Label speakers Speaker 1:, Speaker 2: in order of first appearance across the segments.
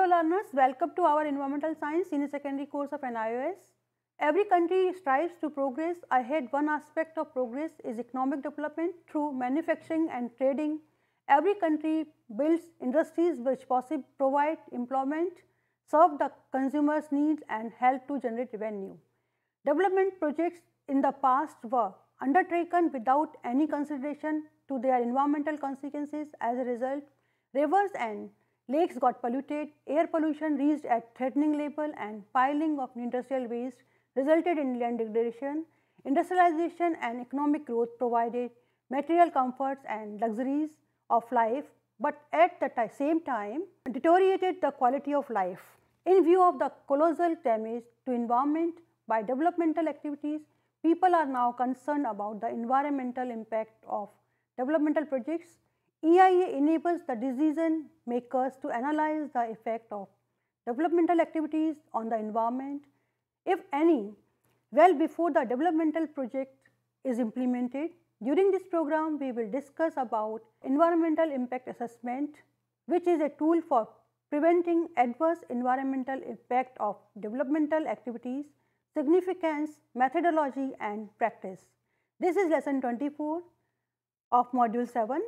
Speaker 1: Hello learners, welcome to our environmental science a secondary course of NIOS. Every country strives to progress ahead. One aspect of progress is economic development through manufacturing and trading. Every country builds industries which possibly provide employment, serve the consumers' needs and help to generate revenue. Development projects in the past were undertaken without any consideration to their environmental consequences. As a result, rivers and Lakes got polluted, air pollution reached at threatening level and piling of industrial waste resulted in land degradation. Industrialization and economic growth provided material comforts and luxuries of life but at the same time deteriorated the quality of life. In view of the colossal damage to environment by developmental activities, people are now concerned about the environmental impact of developmental projects EIA enables the decision makers to analyze the effect of developmental activities on the environment, if any, well before the developmental project is implemented. During this program, we will discuss about environmental impact assessment, which is a tool for preventing adverse environmental impact of developmental activities, significance, methodology and practice. This is lesson 24 of module 7.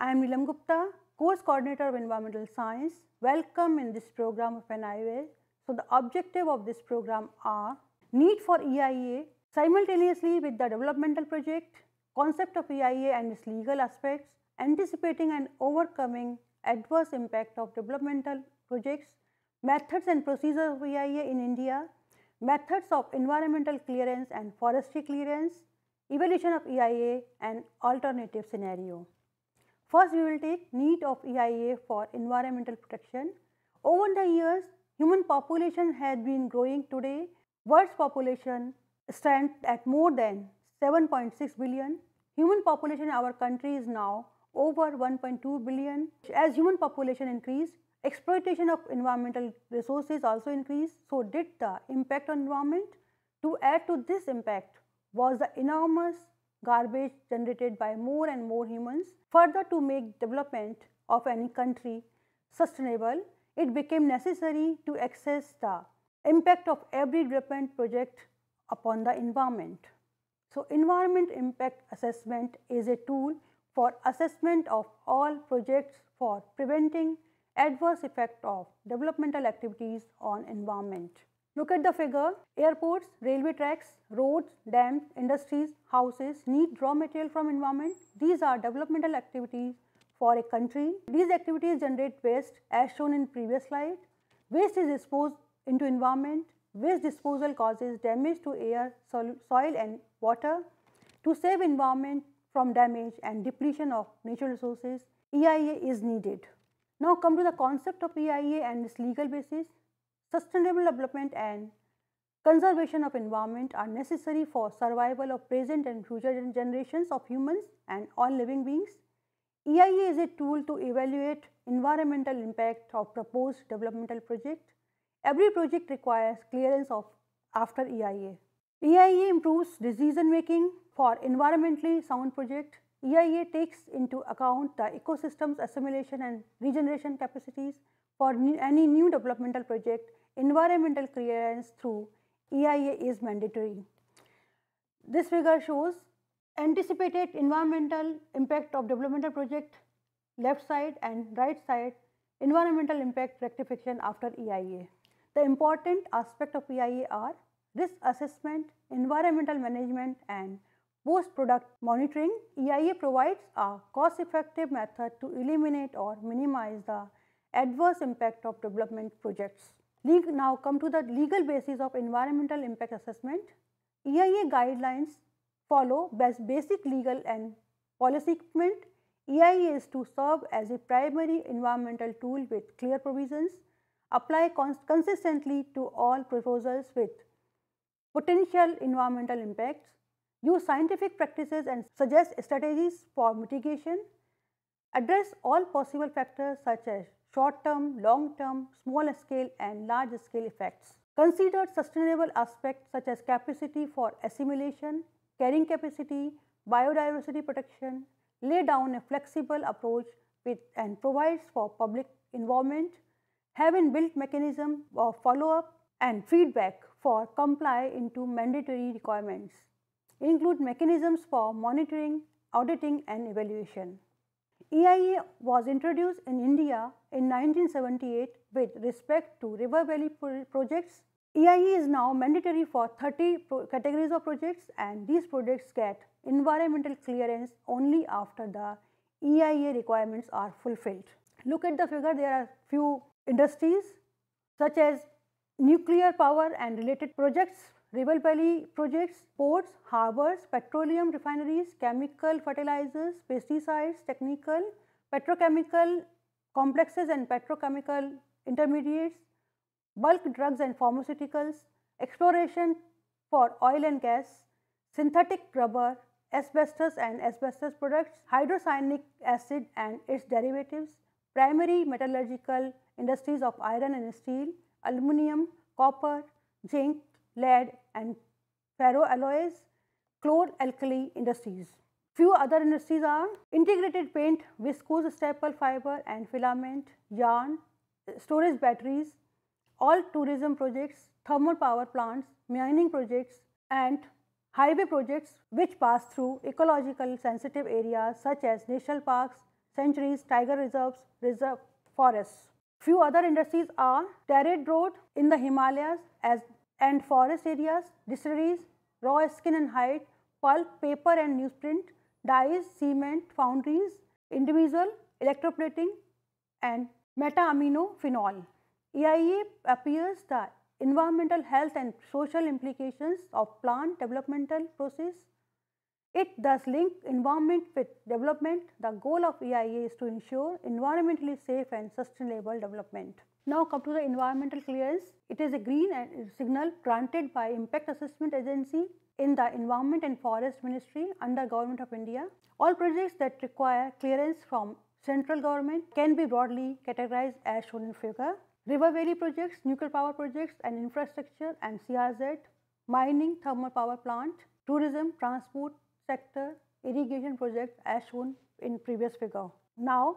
Speaker 1: I am Nilam Gupta, Course Coordinator of Environmental Science. Welcome in this program of NIOL. So the objective of this program are need for EIA simultaneously with the developmental project, concept of EIA and its legal aspects, anticipating and overcoming adverse impact of developmental projects, methods and procedures of EIA in India, methods of environmental clearance and forestry clearance, evaluation of EIA and alternative scenario. First, we will take need of EIA for environmental protection. Over the years, human population has been growing today. World's population stands at more than 7.6 billion. Human population in our country is now over 1.2 billion. As human population increased, exploitation of environmental resources also increased. So did the impact on environment. To add to this impact was the enormous garbage generated by more and more humans. Further, to make development of any country sustainable, it became necessary to assess the impact of every development project upon the environment. So, environment impact assessment is a tool for assessment of all projects for preventing adverse effect of developmental activities on environment. Look at the figure. Airports, railway tracks, roads, dams, industries, houses need raw material from environment. These are developmental activities for a country. These activities generate waste as shown in previous slide. Waste is disposed into environment. Waste disposal causes damage to air, soil and water. To save environment from damage and depletion of natural resources, EIA is needed. Now come to the concept of EIA and its legal basis sustainable development and conservation of environment are necessary for survival of present and future generations of humans and all living beings. EIA is a tool to evaluate environmental impact of proposed developmental project. Every project requires clearance of after EIA. EIA improves decision making for environmentally sound project. EIA takes into account the ecosystem's assimilation and regeneration capacities for new, any new developmental project, environmental clearance through EIA is mandatory. This figure shows anticipated environmental impact of developmental project left side and right side environmental impact rectification after EIA. The important aspect of EIA are risk assessment, environmental management and post-product monitoring. EIA provides a cost-effective method to eliminate or minimize the adverse impact of development projects. We now come to the legal basis of environmental impact assessment. EIA guidelines follow basic legal and policy equipment. EIA is to serve as a primary environmental tool with clear provisions, apply cons consistently to all proposals with potential environmental impacts, use scientific practices and suggest strategies for mitigation, address all possible factors such as short term, long term, small scale and large scale effects. Considered sustainable aspects such as capacity for assimilation, carrying capacity, biodiversity protection, lay down a flexible approach with and provides for public involvement, have built mechanism of follow-up and feedback for comply into mandatory requirements, include mechanisms for monitoring, auditing and evaluation. EIA was introduced in India in 1978 with respect to river valley pro projects. EIA is now mandatory for 30 categories of projects and these projects get environmental clearance only after the EIA requirements are fulfilled. Look at the figure there are few industries such as nuclear power and related projects river valley projects, ports, harbours, petroleum refineries, chemical fertilizers, pesticides, technical, petrochemical complexes and petrochemical intermediates, bulk drugs and pharmaceuticals, exploration for oil and gas, synthetic rubber, asbestos and asbestos products, hydrocyanic acid and its derivatives, primary metallurgical industries of iron and steel, aluminum, copper, zinc, lead and ferroalloys, chlor-alkali industries. Few other industries are integrated paint, viscose staple fiber and filament, yarn, storage batteries, all tourism projects, thermal power plants, mining projects and highway projects which pass through ecological sensitive areas such as national parks, sanctuaries, tiger reserves, reserve forests. Few other industries are tarred road in the Himalayas as and forest areas, distilleries, raw skin and hide, pulp, paper and newsprint, dyes, cement, foundries, individual, electroplating and meta-aminophenol. EIA appears the environmental health and social implications of plant developmental process. It thus links environment with development. The goal of EIA is to ensure environmentally safe and sustainable development. Now come to the environmental clearance. It is a green uh, signal granted by Impact Assessment Agency in the Environment and Forest Ministry under Government of India. All projects that require clearance from central government can be broadly categorized as shown in figure. River valley projects, nuclear power projects and infrastructure and CRZ, mining, thermal power plant, tourism, transport sector, irrigation projects as shown in previous figure. Now,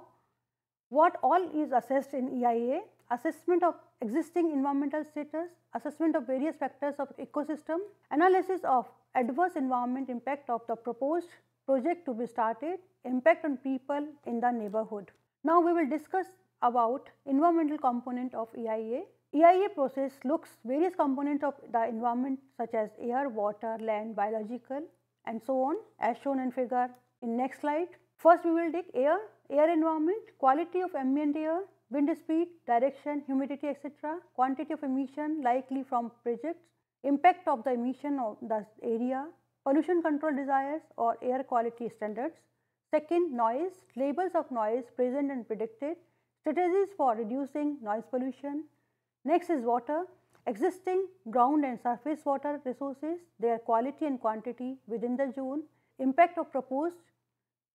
Speaker 1: what all is assessed in EIA? assessment of existing environmental status, assessment of various factors of ecosystem, analysis of adverse environment impact of the proposed project to be started, impact on people in the neighborhood. Now we will discuss about environmental component of EIA. EIA process looks various components of the environment such as air, water, land, biological and so on as shown in figure in next slide. First we will take air, air environment, quality of ambient air, wind speed, direction, humidity etc., quantity of emission likely from projects, impact of the emission on the area, pollution control desires or air quality standards. Second, noise, labels of noise present and predicted, strategies for reducing noise pollution. Next is water, existing ground and surface water resources, their quality and quantity within the zone, impact of proposed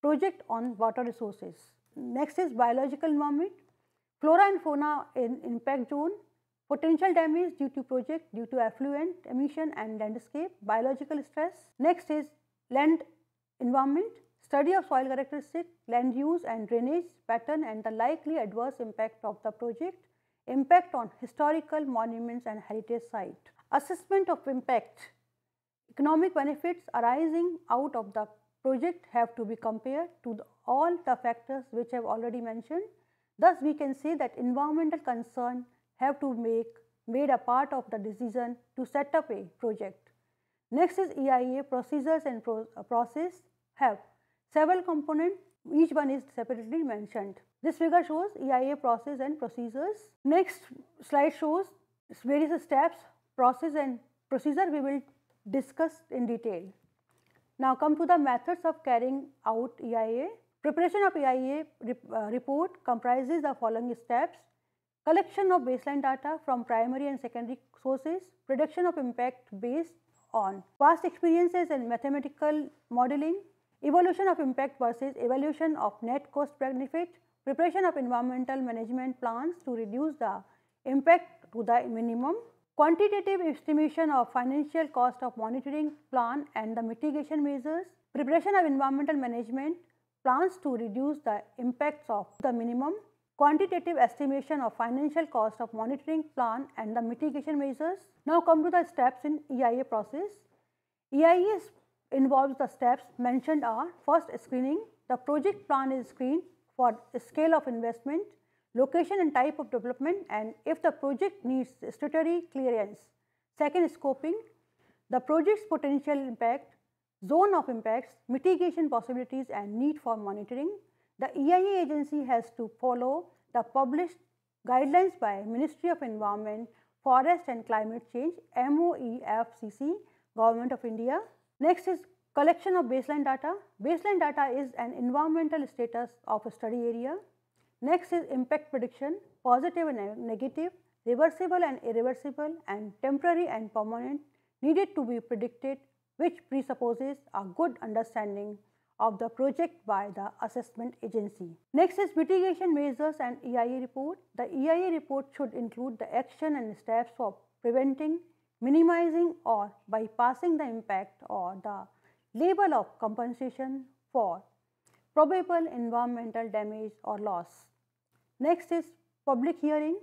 Speaker 1: project on water resources. Next is biological environment, Flora and fauna in impact zone, potential damage due to project due to effluent emission and landscape, biological stress. Next is land environment, study of soil characteristics, land use and drainage pattern and the likely adverse impact of the project, impact on historical monuments and heritage site. Assessment of impact, economic benefits arising out of the project have to be compared to the, all the factors which I have already mentioned Thus, we can say that environmental concern have to make made a part of the decision to set up a project. Next is EIA procedures and pro uh, process have several components each one is separately mentioned. This figure shows EIA process and procedures. Next slide shows various steps, process and procedure we will discuss in detail. Now come to the methods of carrying out EIA. Preparation of EIA uh, report comprises the following steps. Collection of baseline data from primary and secondary sources, prediction of impact based on past experiences and mathematical modeling, evolution of impact versus evaluation of net cost benefit, preparation of environmental management plans to reduce the impact to the minimum, quantitative estimation of financial cost of monitoring plan and the mitigation measures, preparation of environmental management plans to reduce the impacts of the minimum quantitative estimation of financial cost of monitoring plan and the mitigation measures. Now come to the steps in EIA process. EIA involves the steps mentioned are first screening, the project plan is screened for scale of investment, location and type of development and if the project needs statutory clearance. Second scoping, the project's potential impact, zone of impacts, mitigation possibilities and need for monitoring, the EIA agency has to follow the published guidelines by Ministry of Environment, Forest and Climate Change MOEFCC, Government of India. Next is collection of baseline data. Baseline data is an environmental status of a study area. Next is impact prediction, positive and negative, reversible and irreversible and temporary and permanent needed to be predicted which presupposes a good understanding of the project by the assessment agency. Next is mitigation measures and EIA report. The EIA report should include the action and steps for preventing, minimizing or bypassing the impact or the level of compensation for probable environmental damage or loss. Next is public hearing.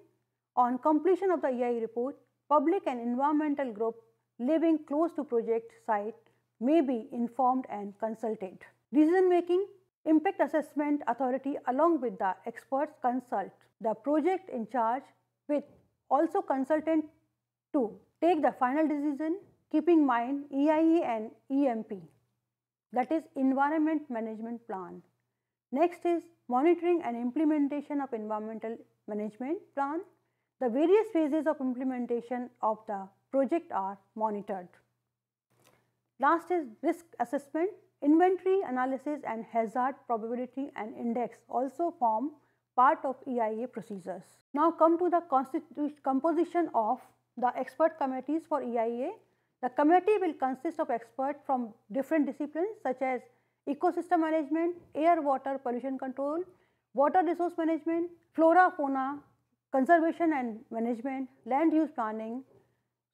Speaker 1: On completion of the EIA report, public and environmental groups living close to project site may be informed and consulted. Decision making Impact Assessment Authority along with the experts consult the project in charge with also consultant to take the final decision keeping mind EIE and EMP that is Environment Management Plan. Next is monitoring and implementation of environmental management plan. The various phases of implementation of the project are monitored. Last is risk assessment, inventory analysis and hazard probability and index also form part of EIA procedures. Now come to the composition of the expert committees for EIA. The committee will consist of experts from different disciplines such as ecosystem management, air water pollution control, water resource management, flora fauna, conservation and management, land use planning,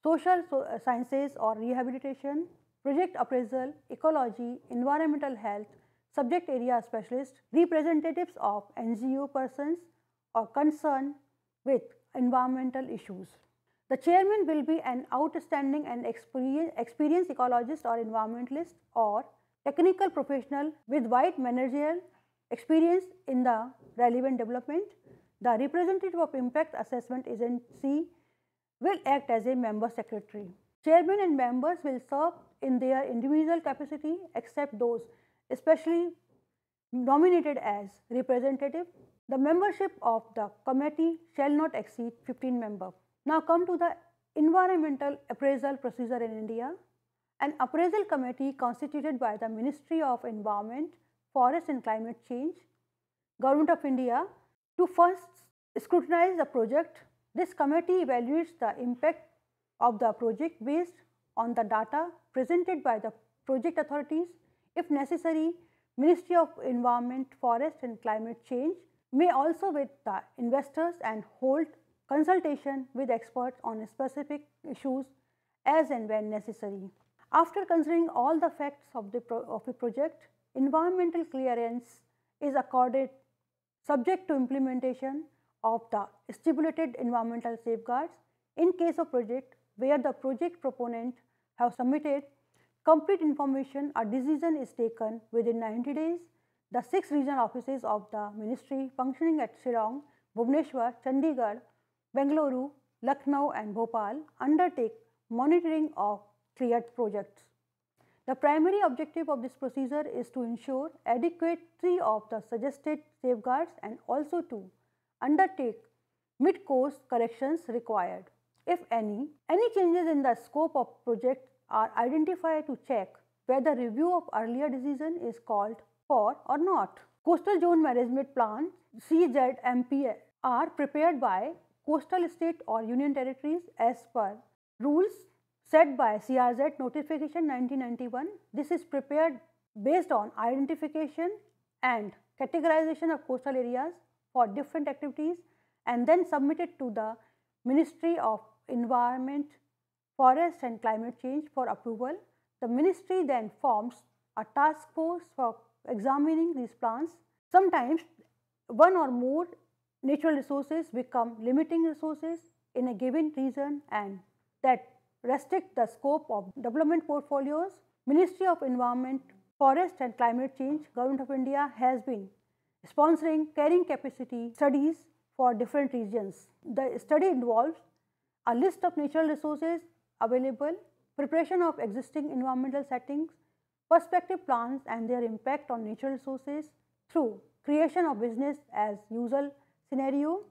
Speaker 1: social uh, sciences or rehabilitation, project appraisal, ecology, environmental health, subject area specialist, representatives of NGO persons or concerned with environmental issues. The chairman will be an outstanding and experienced ecologist or environmentalist or technical professional with wide managerial experience in the relevant development. The representative of impact assessment agency will act as a member secretary. Chairman and members will serve in their individual capacity except those especially nominated as representative. The membership of the committee shall not exceed 15 members. Now come to the environmental appraisal procedure in India. An appraisal committee constituted by the Ministry of Environment, Forest and Climate Change, Government of India to first scrutinize the project this committee evaluates the impact of the project based on the data presented by the project authorities. If necessary, Ministry of Environment, Forest and Climate Change may also with the investors and hold consultation with experts on specific issues as and when necessary. After considering all the facts of the of a project, environmental clearance is accorded subject to implementation of the stipulated environmental safeguards in case of project where the project proponent have submitted complete information a decision is taken within 90 days. The six regional offices of the ministry functioning at Shillong, Bhubaneswar, Chandigarh, Bengaluru, Lucknow and Bhopal undertake monitoring of cleared projects. The primary objective of this procedure is to ensure adequate three of the suggested safeguards and also to undertake mid-course corrections required, if any. Any changes in the scope of project are identified to check whether review of earlier decision is called for or not. Coastal Zone Management Plan CZMP are prepared by coastal state or union territories as per rules set by CRZ notification 1991. This is prepared based on identification and categorization of coastal areas for different activities and then submitted to the Ministry of Environment, Forest and Climate Change for approval. The ministry then forms a task force for examining these plans. Sometimes one or more natural resources become limiting resources in a given region and that restrict the scope of development portfolios. Ministry of Environment, Forest and Climate Change, Government of India has been sponsoring carrying capacity studies for different regions. The study involves a list of natural resources available, preparation of existing environmental settings, prospective plans and their impact on natural resources through creation of business as usual scenario,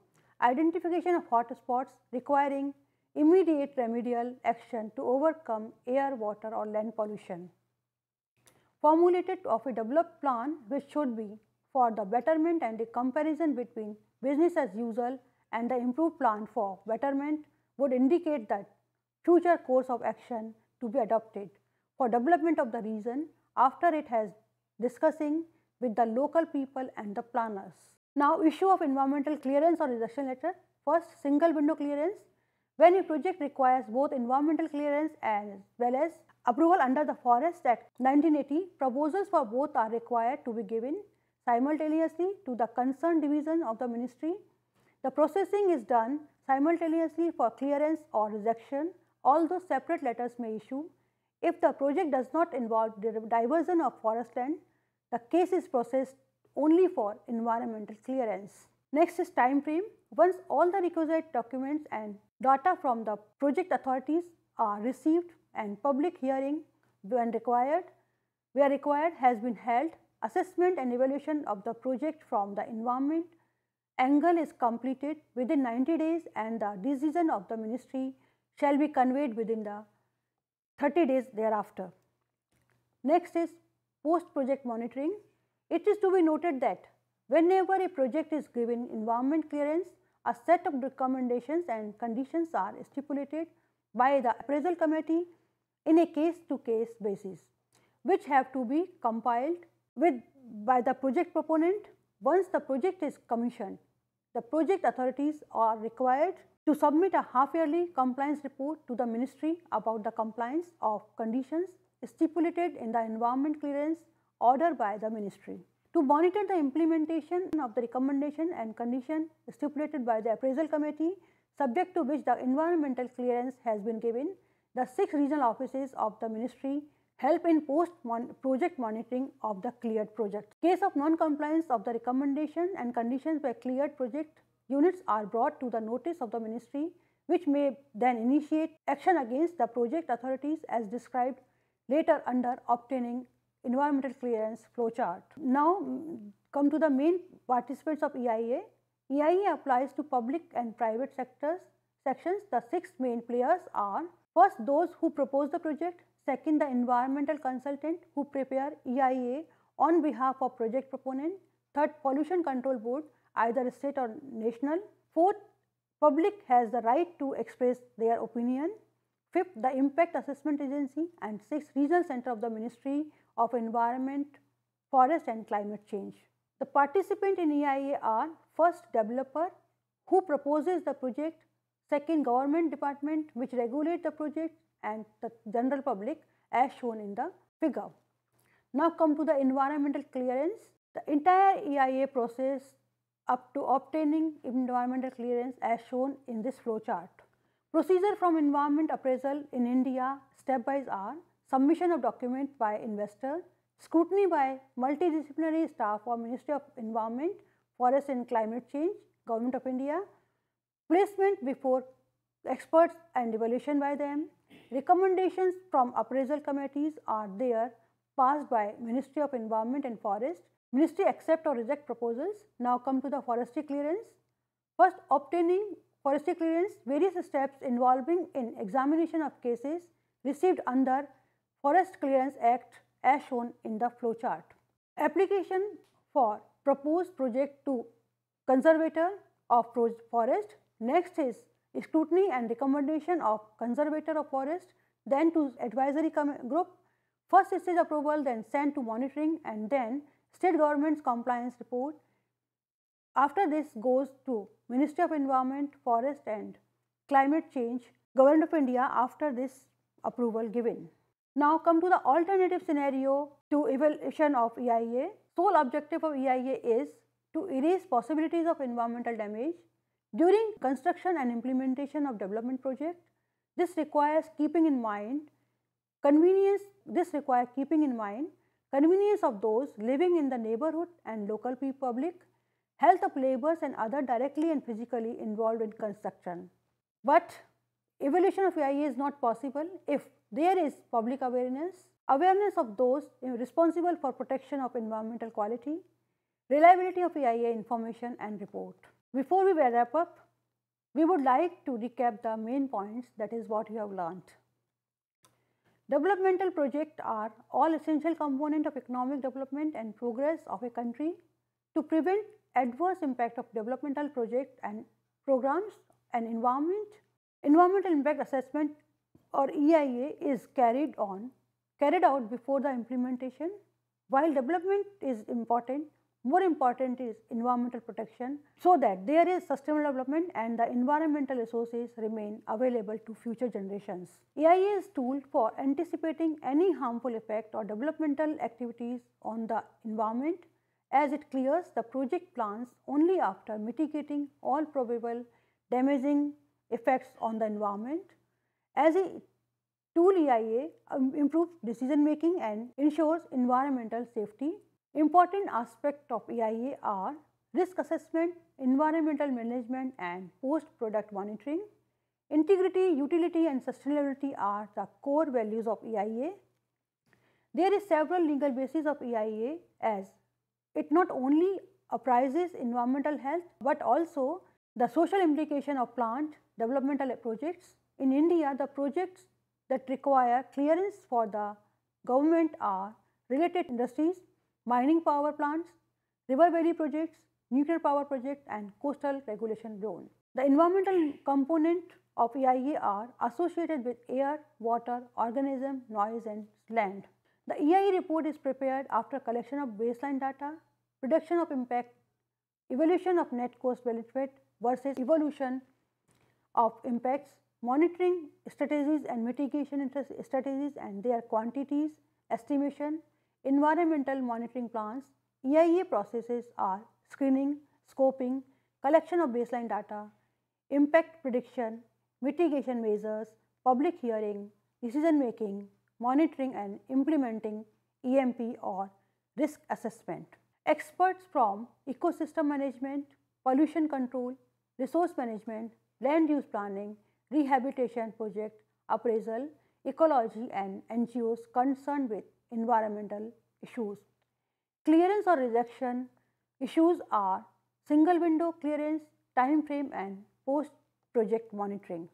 Speaker 1: identification of hotspots requiring immediate remedial action to overcome air, water or land pollution. Formulated of a developed plan which should be for the betterment and the comparison between business as usual and the improved plan for betterment would indicate that future course of action to be adopted for development of the region after it has discussing with the local people and the planners. Now issue of environmental clearance or rejection letter. First single window clearance. When a project requires both environmental clearance as well as approval under the Forest Act 1980, proposals for both are required to be given simultaneously to the concerned division of the ministry. The processing is done simultaneously for clearance or rejection, although separate letters may issue. If the project does not involve diversion of forest land, the case is processed only for environmental clearance. Next is time frame. Once all the requisite documents and data from the project authorities are received and public hearing when required, where required has been held assessment and evaluation of the project from the environment angle is completed within 90 days and the decision of the ministry shall be conveyed within the 30 days thereafter. Next is post-project monitoring. It is to be noted that whenever a project is given environment clearance, a set of recommendations and conditions are stipulated by the appraisal committee in a case-to-case -case basis, which have to be compiled with by the project proponent. Once the project is commissioned, the project authorities are required to submit a half yearly compliance report to the ministry about the compliance of conditions stipulated in the environment clearance order by the ministry. To monitor the implementation of the recommendation and condition stipulated by the appraisal committee subject to which the environmental clearance has been given, the six regional offices of the ministry help in post mon project monitoring of the cleared project. Case of non-compliance of the recommendation and conditions by cleared project units are brought to the notice of the ministry which may then initiate action against the project authorities as described later under obtaining environmental clearance flowchart. Now mm, come to the main participants of EIA. EIA applies to public and private sectors sections. The six main players are first those who propose the project, Second, the environmental consultant who prepare EIA on behalf of project proponent. Third, pollution control board either state or national. Fourth, public has the right to express their opinion. Fifth, the impact assessment agency and sixth, regional center of the Ministry of Environment, Forest and Climate Change. The participant in EIA are first developer who proposes the project, second government department which regulate the project, and the general public as shown in the figure. Now come to the environmental clearance. The entire EIA process up to obtaining environmental clearance as shown in this flowchart. Procedure from environment appraisal in India step by step are submission of document by investor, scrutiny by multidisciplinary staff of Ministry of Environment, Forest and Climate Change, Government of India, placement before experts and evaluation by them. Recommendations from appraisal committees are there passed by Ministry of Environment and Forest. Ministry accept or reject proposals. Now come to the forestry clearance. First obtaining forestry clearance various steps involving in examination of cases received under Forest Clearance Act as shown in the flowchart. Application for proposed project to conservator of forest. Next is scrutiny and recommendation of conservator of forest, then to advisory group, first stage approval, then sent to monitoring and then state government's compliance report. After this goes to Ministry of Environment, Forest and Climate Change, Government of India after this approval given. Now come to the alternative scenario to evaluation of EIA. Sole objective of EIA is to erase possibilities of environmental damage during construction and implementation of development project, this requires keeping in mind convenience, this requires keeping in mind convenience of those living in the neighborhood and local public, health of laborers and other directly and physically involved in construction. But evolution of AI is not possible if there is public awareness, awareness of those responsible for protection of environmental quality, reliability of AIA information and report. Before we wrap up, we would like to recap the main points that is what you have learnt. Developmental projects are all essential component of economic development and progress of a country to prevent adverse impact of developmental projects and programs and environment. Environmental impact assessment or EIA is carried on, carried out before the implementation. While development is important, more important is environmental protection so that there is sustainable development and the environmental resources remain available to future generations. AI is tool for anticipating any harmful effect or developmental activities on the environment as it clears the project plans only after mitigating all probable damaging effects on the environment. As a tool EIA um, improves decision making and ensures environmental safety Important aspects of EIA are risk assessment, environmental management and post-product monitoring. Integrity, utility and sustainability are the core values of EIA. There is several legal basis of EIA as it not only appraises environmental health but also the social implication of plant developmental projects. In India, the projects that require clearance for the government are related industries mining power plants, river valley projects, nuclear power project and coastal regulation zone. The environmental component of EIA are associated with air, water, organism, noise and land. The EIA report is prepared after collection of baseline data, reduction of impact, evaluation of net cost benefit versus evolution of impacts, monitoring strategies and mitigation strategies and their quantities, estimation, environmental monitoring plans, EIA processes are screening, scoping, collection of baseline data, impact prediction, mitigation measures, public hearing, decision making, monitoring and implementing EMP or risk assessment. Experts from ecosystem management, pollution control, resource management, land use planning, rehabilitation project, appraisal, ecology and NGOs concerned with environmental issues. Clearance or rejection issues are single window clearance, time frame and post project monitoring.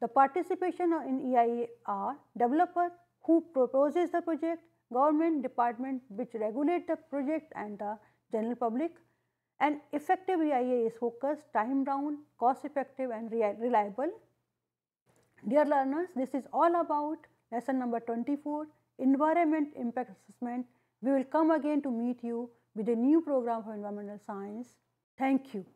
Speaker 1: The participation in EIA are developer who proposes the project, government department which regulate the project and the general public. An effective EIA is focused, time bound, cost effective and reliable. Dear learners, this is all about lesson number 24 environment impact assessment. We will come again to meet you with a new program for environmental science. Thank you.